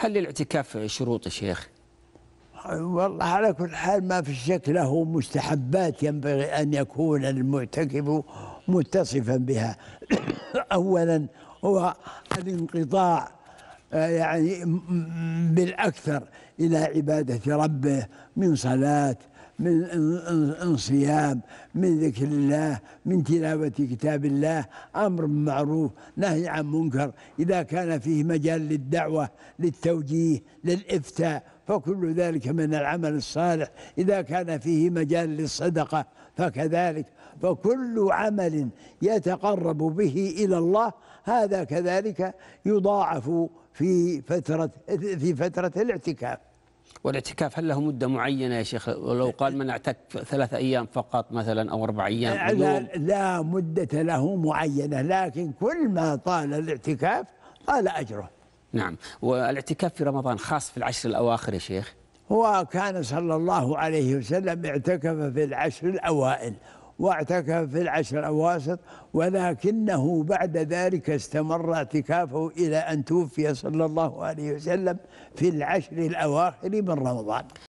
هل للاعتكاف شروط يا شيخ؟ والله على كل حال ما في شك له مستحبات ينبغي أن يكون المعتكف متصفا بها أولا هو الانقطاع آه، يعني بالأكثر إلى عبادة ربه من صلاة من انصياب من ذكر الله من تلاوة كتاب الله أمر معروف نهي عن منكر إذا كان فيه مجال للدعوة للتوجيه للإفتاء فكل ذلك من العمل الصالح إذا كان فيه مجال للصدقة فكذلك فكل عمل يتقرب به إلى الله هذا كذلك يضاعف في فترة في فترة الاعتكاف والاعتكاف هل له مده معينه يا شيخ ولو قال من اعتك ثلاثة ايام فقط مثلا او اربع ايام لا, لا مده له معينه لكن كل ما طال الاعتكاف طال اجره نعم والاعتكاف في رمضان خاص في العشر الاواخر يا شيخ هو كان صلى الله عليه وسلم اعتكف في العشر الاوائل واعتكف في العشر الأواسط ولكنه بعد ذلك استمر اعتكافه إلى أن توفي صلى الله عليه وسلم في العشر الأواخر من رمضان